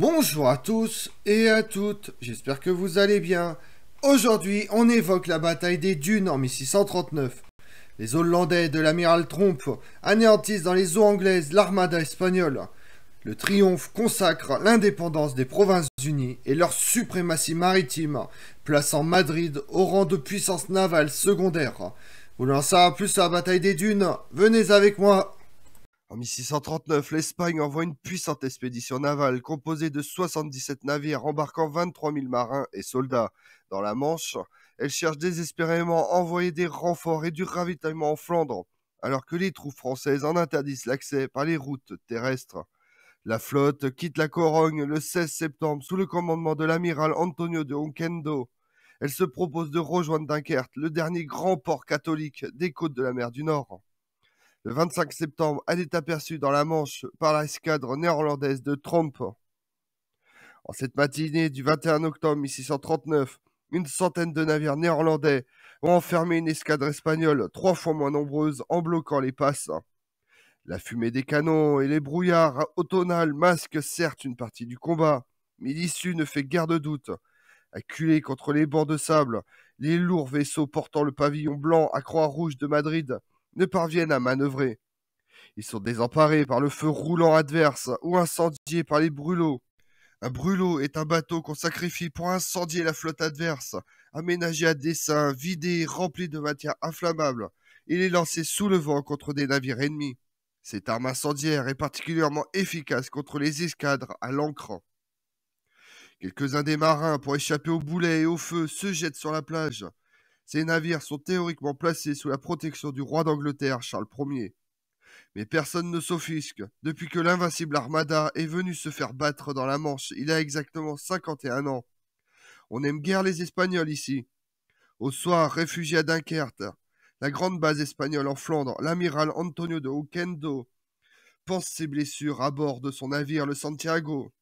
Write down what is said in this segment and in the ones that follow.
Bonjour à tous et à toutes, j'espère que vous allez bien. Aujourd'hui, on évoque la bataille des Dunes en 1639. Les Hollandais de l'amiral Trump anéantissent dans les eaux anglaises l'armada espagnole. Le triomphe consacre l'indépendance des Provinces-Unies et leur suprématie maritime, plaçant Madrid au rang de puissance navale secondaire. Voulant ça plus sur la bataille des Dunes, venez avec moi en 1639, l'Espagne envoie une puissante expédition navale composée de 77 navires embarquant 23 000 marins et soldats. Dans la Manche, elle cherche désespérément à envoyer des renforts et du ravitaillement en Flandre, alors que les troupes françaises en interdisent l'accès par les routes terrestres. La flotte quitte la Corogne le 16 septembre sous le commandement de l'amiral Antonio de Honquendo. Elle se propose de rejoindre Dunkerque, le dernier grand port catholique des côtes de la mer du Nord. Le 25 septembre, elle est aperçue dans la Manche par l'escadre néerlandaise de Tromp. En cette matinée du 21 octobre 1639, une centaine de navires néerlandais ont enfermé une escadre espagnole trois fois moins nombreuse en bloquant les passes. La fumée des canons et les brouillards automnales masquent certes une partie du combat, mais l'issue ne fait guère de doute. Acculés contre les bancs de sable, les lourds vaisseaux portant le pavillon blanc à Croix-Rouge de Madrid ne parviennent à manœuvrer. Ils sont désemparés par le feu roulant adverse ou incendiés par les brûlots. Un brûlot est un bateau qu'on sacrifie pour incendier la flotte adverse, aménagé à dessein, vidé, rempli de matière inflammable. Il est lancé sous le vent contre des navires ennemis. Cette arme incendiaire est particulièrement efficace contre les escadres à l'ancre. Quelques-uns des marins, pour échapper aux boulets et au feu, se jettent sur la plage. Ces navires sont théoriquement placés sous la protection du roi d'Angleterre Charles Ier. Mais personne ne s'offusque. Depuis que l'invincible Armada est venue se faire battre dans la Manche, il a exactement 51 ans. On aime guère les Espagnols ici. Au soir, réfugié à Dunkerque, la grande base espagnole en Flandre, l'amiral Antonio de Oquendo pense ses blessures à bord de son navire le Santiago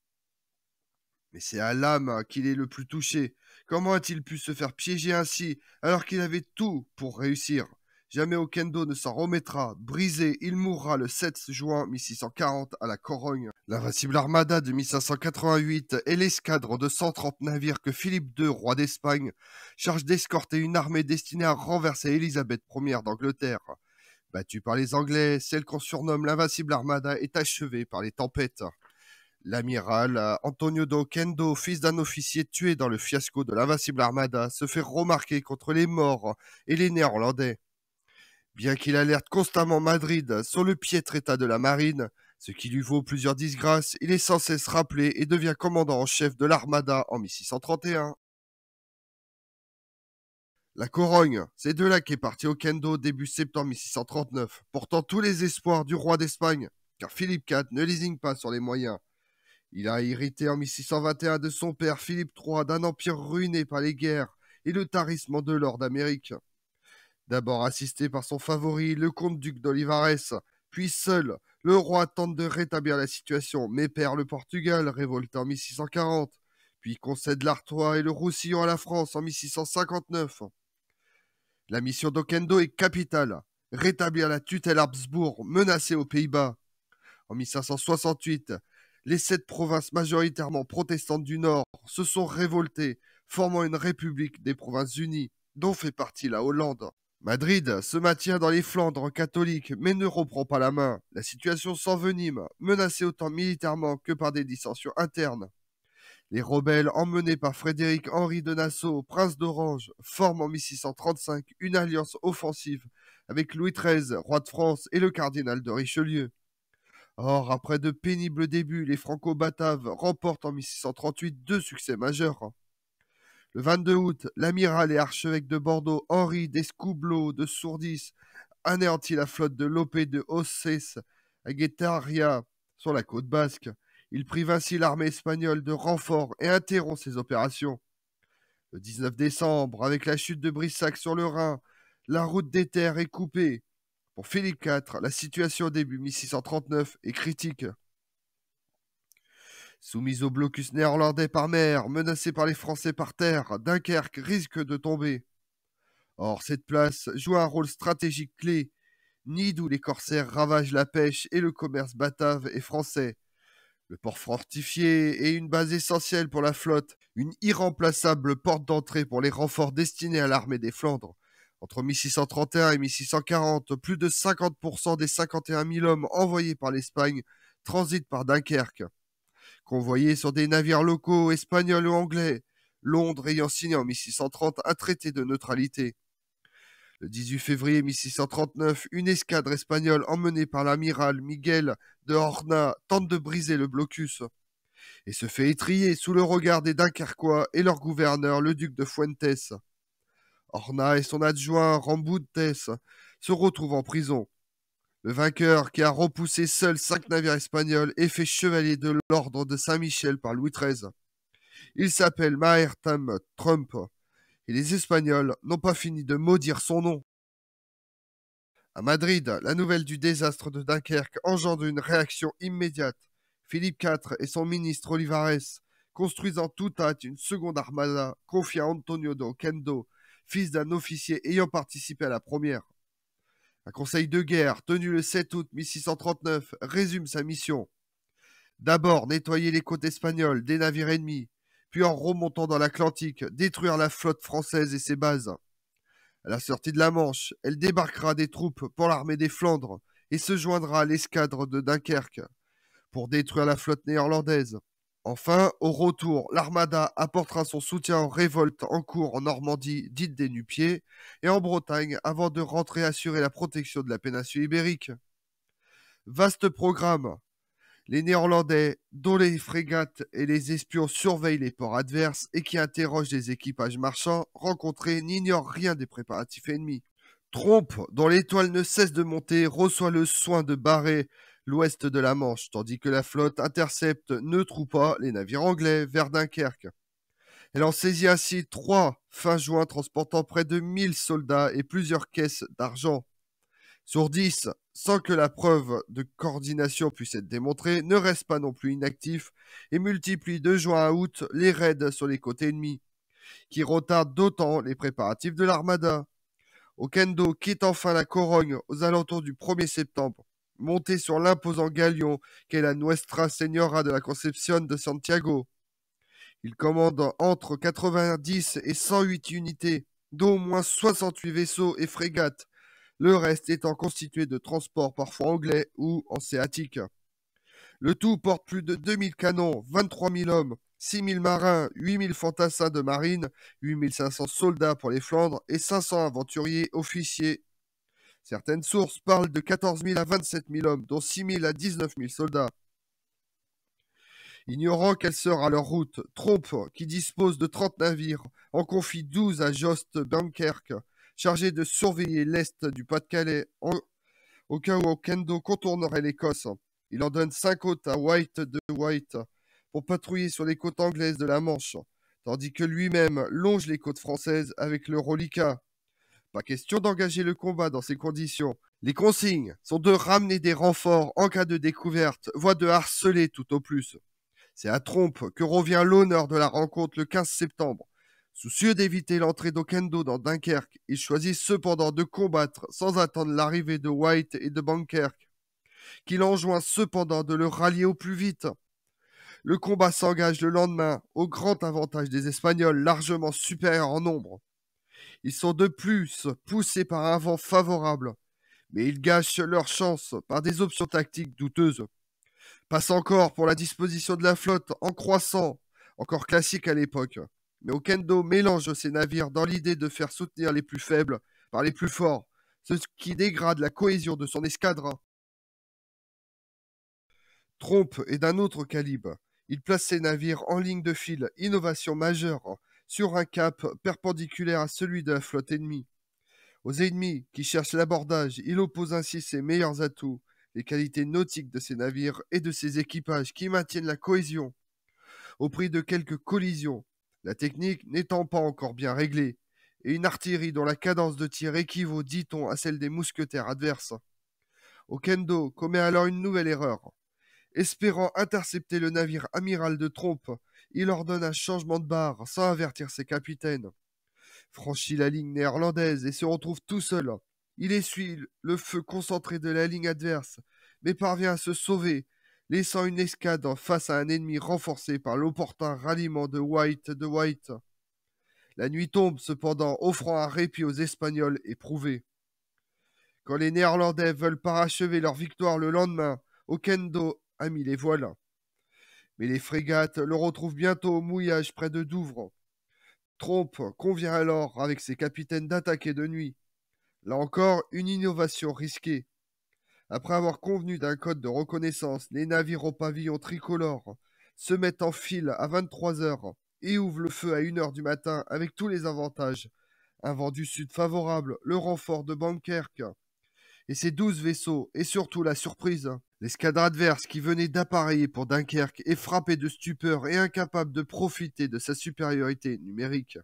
c'est à l'âme qu'il est le plus touché. Comment a-t-il pu se faire piéger ainsi, alors qu'il avait tout pour réussir Jamais Okendo ne s'en remettra. Brisé, il mourra le 7 juin 1640 à la Corogne. L'invincible armada de 1588 et l'escadre de 130 navires que Philippe II, roi d'Espagne, charge d'escorter une armée destinée à renverser Élisabeth Ier d'Angleterre. Battue par les Anglais, celle qu'on surnomme l'invincible armada est achevée par les tempêtes. L'amiral euh, Antonio de fils d'un officier tué dans le fiasco de l'invincible Armada, se fait remarquer contre les morts et les néerlandais. Bien qu'il alerte constamment Madrid sur le piètre état de la marine, ce qui lui vaut plusieurs disgrâces, il est sans cesse rappelé et devient commandant en chef de l'Armada en 1631. La Corogne, c'est de là qu'est parti O'Kendo début septembre 1639, portant tous les espoirs du roi d'Espagne, car Philippe IV ne lésigne pas sur les moyens. Il a hérité en 1621 de son père Philippe III d'un empire ruiné par les guerres et le tarissement de l'or d'Amérique. D'abord assisté par son favori, le comte-duc d'Olivares, puis seul, le roi tente de rétablir la situation, mais perd le Portugal, révolté en 1640, puis concède l'Artois et le Roussillon à la France en 1659. La mission d'Oquendo est capitale, rétablir la tutelle Habsbourg menacée aux Pays-Bas. En 1568, les sept provinces majoritairement protestantes du Nord se sont révoltées, formant une république des provinces unies, dont fait partie la Hollande. Madrid se maintient dans les Flandres catholiques mais ne reprend pas la main. La situation s'envenime, menacée autant militairement que par des dissensions internes. Les rebelles emmenés par Frédéric Henri de Nassau, prince d'Orange, forment en 1635 une alliance offensive avec Louis XIII, roi de France, et le cardinal de Richelieu. Or, après de pénibles débuts, les Franco-Bataves remportent en 1638 deux succès majeurs. Le 22 août, l'amiral et archevêque de Bordeaux, Henri d'Escoubleau de Sourdis, anéantit la flotte de Lopé de Ossès à Guetaria sur la côte basque. Il prive ainsi l'armée espagnole de renforts et interrompt ses opérations. Le 19 décembre, avec la chute de Brissac sur le Rhin, la route des terres est coupée pour Philippe IV, la situation début 1639 est critique. Soumise au blocus néerlandais par mer, menacée par les Français par terre, Dunkerque risque de tomber. Or, cette place joue un rôle stratégique clé, nid où les corsaires ravagent la pêche et le commerce batave et français. Le port fortifié est une base essentielle pour la flotte, une irremplaçable porte d'entrée pour les renforts destinés à l'armée des Flandres, entre 1631 et 1640, plus de 50% des 51 000 hommes envoyés par l'Espagne transitent par Dunkerque. Convoyés sur des navires locaux espagnols ou anglais, Londres ayant signé en 1630 un traité de neutralité. Le 18 février 1639, une escadre espagnole emmenée par l'amiral Miguel de Horna tente de briser le blocus et se fait étrier sous le regard des Dunkerquois et leur gouverneur, le duc de Fuentes. Orna et son adjoint Rambutes se retrouvent en prison. Le vainqueur, qui a repoussé seul cinq navires espagnols, est fait chevalier de l'ordre de Saint-Michel par Louis XIII. Il s'appelle Maertam Trump, et les Espagnols n'ont pas fini de maudire son nom. À Madrid, la nouvelle du désastre de Dunkerque engendre une réaction immédiate. Philippe IV et son ministre Olivares construisent en toute hâte une seconde armada, confiant Antonio de Oquendo, fils d'un officier ayant participé à la première. Un conseil de guerre, tenu le 7 août 1639, résume sa mission. D'abord, nettoyer les côtes espagnoles des navires ennemis, puis en remontant dans l'Atlantique, détruire la flotte française et ses bases. À la sortie de la Manche, elle débarquera des troupes pour l'armée des Flandres et se joindra à l'escadre de Dunkerque pour détruire la flotte néerlandaise. Enfin, au retour, l'armada apportera son soutien aux révoltes en cours en Normandie, dite des Nupiers, et en Bretagne, avant de rentrer assurer la protection de la péninsule ibérique. Vaste programme. Les Néerlandais, dont les frégates et les espions surveillent les ports adverses et qui interrogent les équipages marchands rencontrés, n'ignorent rien des préparatifs ennemis. Trompe, dont l'étoile ne cesse de monter, reçoit le soin de barrer l'ouest de la Manche, tandis que la flotte intercepte, ne ou pas, les navires anglais vers Dunkerque. Elle en saisit ainsi trois fin juin, transportant près de 1000 soldats et plusieurs caisses d'argent. Sur sans que la preuve de coordination puisse être démontrée, ne reste pas non plus inactif et multiplie de juin à août les raids sur les côtés ennemis, qui retardent d'autant les préparatifs de l'armada. Okendo quitte enfin la Corogne aux alentours du 1er septembre monté sur l'imposant galion qu'est la Nuestra Señora de la Concepción de Santiago. Il commande entre 90 et 108 unités, dont moins 68 vaisseaux et frégates, le reste étant constitué de transports parfois anglais ou hanséatiques. Le tout porte plus de 2000 canons, 23 000 hommes, 6 000 marins, 8 000 fantassins de marine, 8 500 soldats pour les Flandres et 500 aventuriers, officiers Certaines sources parlent de 14 000 à 27 000 hommes, dont 6 000 à 19 000 soldats. Ignorant quelle sera leur route, Trompe, qui dispose de 30 navires, en confie 12 à Jost Dunkerque, chargé de surveiller l'est du Pas-de-Calais au cas où Okendo contournerait l'Écosse. Il en donne 5 hôtes à White de White pour patrouiller sur les côtes anglaises de la Manche, tandis que lui-même longe les côtes françaises avec le Rolica. Pas question d'engager le combat dans ces conditions. Les consignes sont de ramener des renforts en cas de découverte, voire de harceler tout au plus. C'est à Trompe que revient l'honneur de la rencontre le 15 septembre. Soucieux d'éviter l'entrée d'Okendo dans Dunkerque, il choisit cependant de combattre sans attendre l'arrivée de White et de Bankerque, qu'il enjoint cependant de le rallier au plus vite. Le combat s'engage le lendemain, au grand avantage des Espagnols, largement supérieurs en nombre. Ils sont de plus poussés par un vent favorable, mais ils gâchent leur chances par des options tactiques douteuses. Passe encore pour la disposition de la flotte en croissant, encore classique à l'époque. Mais Okendo mélange ses navires dans l'idée de faire soutenir les plus faibles par les plus forts, ce qui dégrade la cohésion de son escadre. Trompe est d'un autre calibre. Il place ses navires en ligne de file, innovation majeure sur un cap perpendiculaire à celui de la flotte ennemie. Aux ennemis qui cherchent l'abordage, il oppose ainsi ses meilleurs atouts, les qualités nautiques de ses navires et de ses équipages qui maintiennent la cohésion au prix de quelques collisions, la technique n'étant pas encore bien réglée, et une artillerie dont la cadence de tir équivaut, dit-on, à celle des mousquetaires adverses. Okendo commet alors une nouvelle erreur. Espérant intercepter le navire amiral de Trompe, il ordonne un changement de barre sans avertir ses capitaines. Franchit la ligne néerlandaise et se retrouve tout seul. Il essuie le feu concentré de la ligne adverse, mais parvient à se sauver, laissant une escadre face à un ennemi renforcé par l'opportun ralliement de White de White. La nuit tombe cependant, offrant un répit aux Espagnols éprouvés. Quand les Néerlandais veulent parachever leur victoire le lendemain, Okendo a mis les voiles mais les frégates le retrouvent bientôt au mouillage près de Douvres. Trompe convient alors avec ses capitaines d'attaquer de nuit. Là encore, une innovation risquée. Après avoir convenu d'un code de reconnaissance, les navires au pavillon tricolore se mettent en file à 23 heures et ouvrent le feu à 1 heure du matin avec tous les avantages. Un vent du sud favorable, le renfort de Bankerque et ses douze vaisseaux, et surtout la surprise. L'escadre adverse qui venait d'appareiller pour Dunkerque est frappé de stupeur et incapable de profiter de sa supériorité numérique.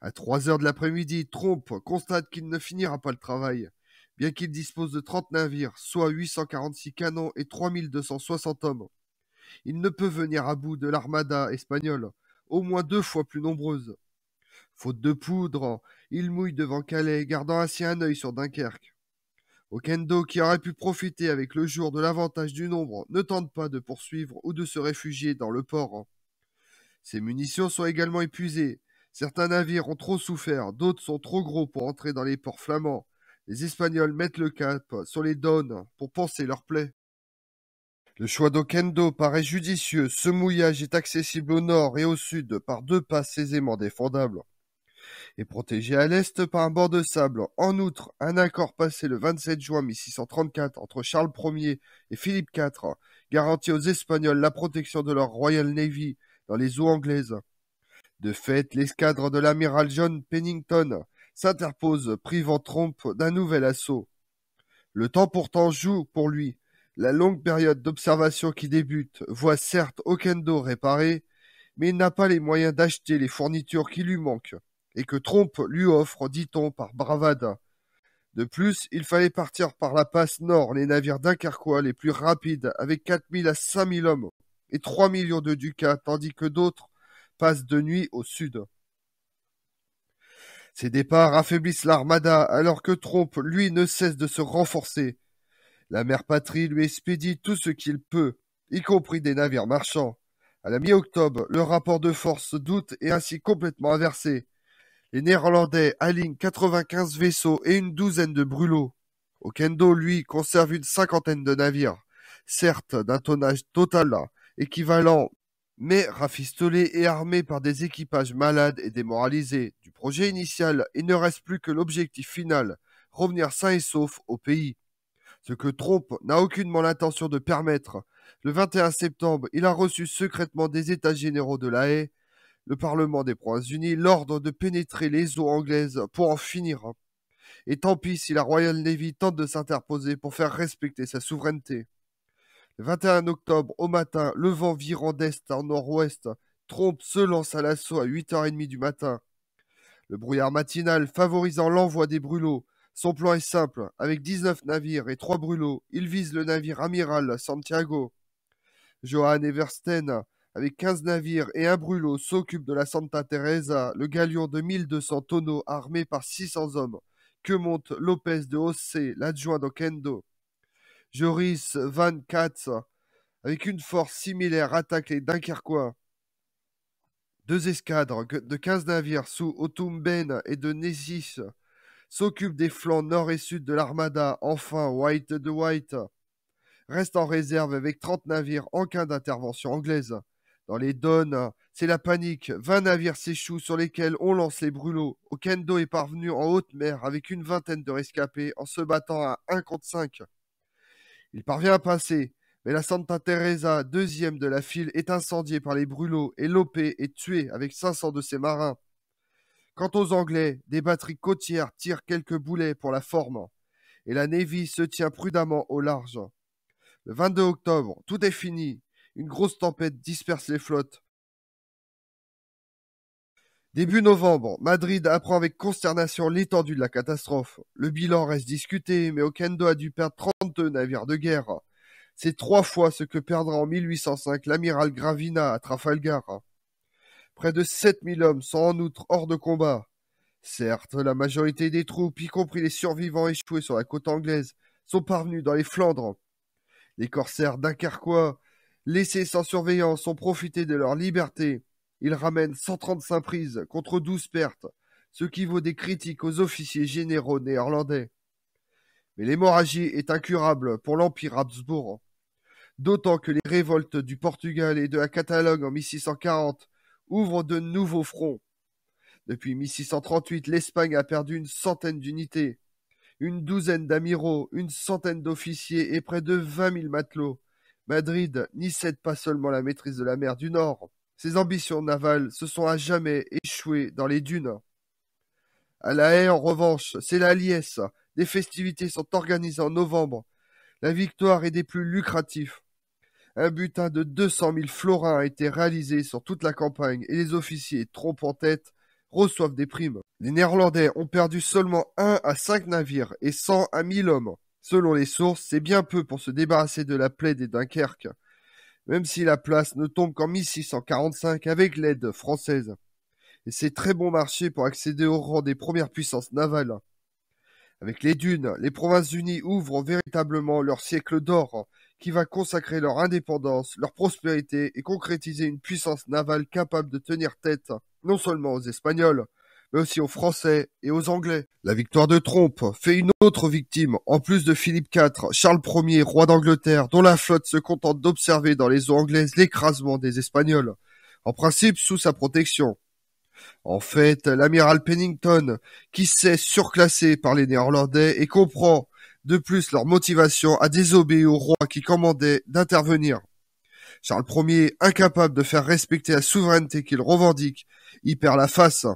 À 3 heures de l'après-midi, Trompe constate qu'il ne finira pas le travail. Bien qu'il dispose de 30 navires, soit 846 canons et 3260 hommes, il ne peut venir à bout de l'armada espagnole, au moins deux fois plus nombreuse. Faute de poudre, il mouille devant Calais, gardant ainsi un œil sur Dunkerque. Okendo, qui aurait pu profiter avec le jour de l'avantage du nombre, ne tente pas de poursuivre ou de se réfugier dans le port. Ses munitions sont également épuisées. Certains navires ont trop souffert, d'autres sont trop gros pour entrer dans les ports flamands. Les Espagnols mettent le cap sur les donnes pour panser leur plaies. Le choix d'Okendo paraît judicieux. Ce mouillage est accessible au nord et au sud par deux passes aisément défendables. Et protégé à l'est par un bord de sable. En outre, un accord passé le 27 juin 1634 entre Charles Ier et Philippe IV garantit aux Espagnols la protection de leur Royal Navy dans les eaux anglaises. De fait, l'escadre de l'amiral John Pennington s'interpose, privant Trompe d'un nouvel assaut. Le temps pourtant joue pour lui. La longue période d'observation qui débute voit certes aucun dos réparé, mais il n'a pas les moyens d'acheter les fournitures qui lui manquent et que Trompe lui offre, dit-on, par bravade. De plus, il fallait partir par la passe nord, les navires carquois les plus rapides, avec 4000 à 5000 hommes et 3 millions de ducats, tandis que d'autres passent de nuit au sud. Ces départs affaiblissent l'armada, alors que Trompe, lui, ne cesse de se renforcer. La mère patrie lui expédie tout ce qu'il peut, y compris des navires marchands. À la mi-octobre, le rapport de force doute est ainsi complètement inversé. Les Néerlandais alignent 95 vaisseaux et une douzaine de brûlots. Okendo, lui, conserve une cinquantaine de navires, certes d'un tonnage total équivalent, mais rafistolés et armés par des équipages malades et démoralisés du projet initial, il ne reste plus que l'objectif final, revenir sain et sauf au pays. Ce que Tromp n'a aucunement l'intention de permettre. Le 21 septembre, il a reçu secrètement des États généraux de la haie le Parlement des Provinces-Unies l'ordre de pénétrer les eaux anglaises pour en finir. Et tant pis si la Royal Navy tente de s'interposer pour faire respecter sa souveraineté. Le 21 octobre, au matin, le vent virant d'est en nord-ouest, Trompe se lance à l'assaut à 8h30 du matin. Le brouillard matinal favorisant l'envoi des brûlots. Son plan est simple. Avec 19 navires et 3 brûlots, il vise le navire amiral Santiago. Johan Eversten avec 15 navires et un brûlot, s'occupe de la Santa Teresa, le galion de 1200 tonneaux armé par 600 hommes, que monte Lopez de Ossé, l'adjoint d'Okendo, Joris Van Katz, avec une force similaire, attaque les Dunkerquois. Deux escadres de 15 navires sous Otumben et de Nessis s'occupent des flancs nord et sud de l'armada. Enfin, White de White reste en réserve avec 30 navires en cas d'intervention anglaise. Dans les donnes, c'est la panique. 20 navires s'échouent sur lesquels on lance les brûlots. Okendo est parvenu en haute mer avec une vingtaine de rescapés en se battant à 1 contre 5. Il parvient à passer, mais la Santa Teresa, deuxième de la file, est incendiée par les brûlots et Lopé est tué avec 500 de ses marins. Quant aux Anglais, des batteries côtières tirent quelques boulets pour la forme, et la Navy se tient prudemment au large. Le 22 octobre, tout est fini. Une grosse tempête disperse les flottes. Début novembre, Madrid apprend avec consternation l'étendue de la catastrophe. Le bilan reste discuté, mais Okendo a dû perdre 32 navires de guerre. C'est trois fois ce que perdra en 1805 l'amiral Gravina à Trafalgar. Près de 7000 hommes sont en outre hors de combat. Certes, la majorité des troupes, y compris les survivants échoués sur la côte anglaise, sont parvenus dans les Flandres. Les corsaires d'Akerquois. Laissés sans surveillance ont profité de leur liberté. Ils ramènent 135 prises contre 12 pertes, ce qui vaut des critiques aux officiers généraux néerlandais. Mais l'hémorragie est incurable pour l'Empire Habsbourg. D'autant que les révoltes du Portugal et de la Catalogne en 1640 ouvrent de nouveaux fronts. Depuis 1638, l'Espagne a perdu une centaine d'unités, une douzaine d'amiraux, une centaine d'officiers et près de vingt mille matelots, Madrid n'y cède pas seulement la maîtrise de la mer du Nord, ses ambitions navales se sont à jamais échouées dans les dunes. À La haie, en revanche, c'est la liesse. Des festivités sont organisées en novembre. La victoire est des plus lucratifs. Un butin de 200 000 florins a été réalisé sur toute la campagne et les officiers, trompes en tête, reçoivent des primes. Les Néerlandais ont perdu seulement un à cinq navires et 100 à 1000 hommes. Selon les sources, c'est bien peu pour se débarrasser de la plaie des Dunkerque, même si la place ne tombe qu'en 1645 avec l'aide française. Et c'est très bon marché pour accéder au rang des premières puissances navales. Avec les dunes, les provinces unies ouvrent véritablement leur siècle d'or, qui va consacrer leur indépendance, leur prospérité et concrétiser une puissance navale capable de tenir tête non seulement aux Espagnols, mais aussi aux Français et aux Anglais. La victoire de Trompe fait une autre victime, en plus de Philippe IV, Charles Ier, roi d'Angleterre, dont la flotte se contente d'observer dans les eaux anglaises l'écrasement des Espagnols, en principe sous sa protection. En fait, l'amiral Pennington, qui s'est surclassé par les Néerlandais et comprend de plus leur motivation, à désobéir au roi qui commandait d'intervenir. Charles Ier, incapable de faire respecter la souveraineté qu'il revendique, y perd la face.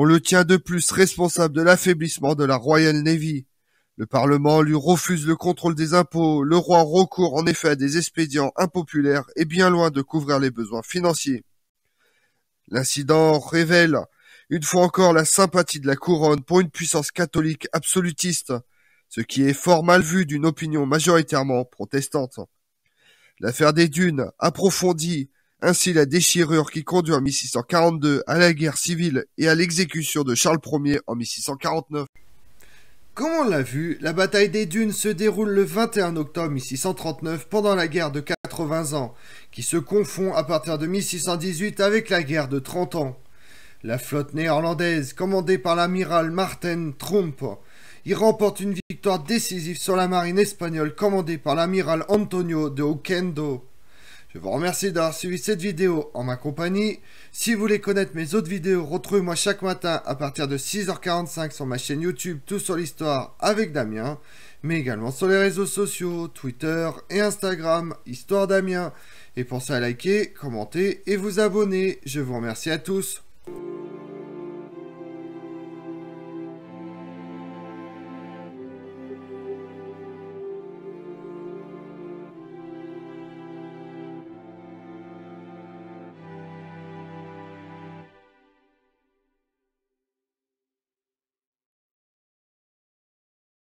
On le tient de plus responsable de l'affaiblissement de la Royal Navy. Le Parlement lui refuse le contrôle des impôts, le roi recourt en effet à des expédients impopulaires et bien loin de couvrir les besoins financiers. L'incident révèle une fois encore la sympathie de la couronne pour une puissance catholique absolutiste, ce qui est fort mal vu d'une opinion majoritairement protestante. L'affaire des dunes approfondie ainsi, la déchirure qui conduit en 1642 à la guerre civile et à l'exécution de Charles Ier en 1649. Comme on l'a vu, la bataille des Dunes se déroule le 21 octobre 1639 pendant la guerre de 80 ans, qui se confond à partir de 1618 avec la guerre de 30 ans. La flotte néerlandaise, commandée par l'amiral Martin Tromp, y remporte une victoire décisive sur la marine espagnole commandée par l'amiral Antonio de Oquendo. Je vous remercie d'avoir suivi cette vidéo en ma compagnie. Si vous voulez connaître mes autres vidéos, retrouvez-moi chaque matin à partir de 6h45 sur ma chaîne YouTube Tout sur l'Histoire avec Damien, mais également sur les réseaux sociaux, Twitter et Instagram, Histoire Damien. Et pensez à liker, commenter et vous abonner. Je vous remercie à tous.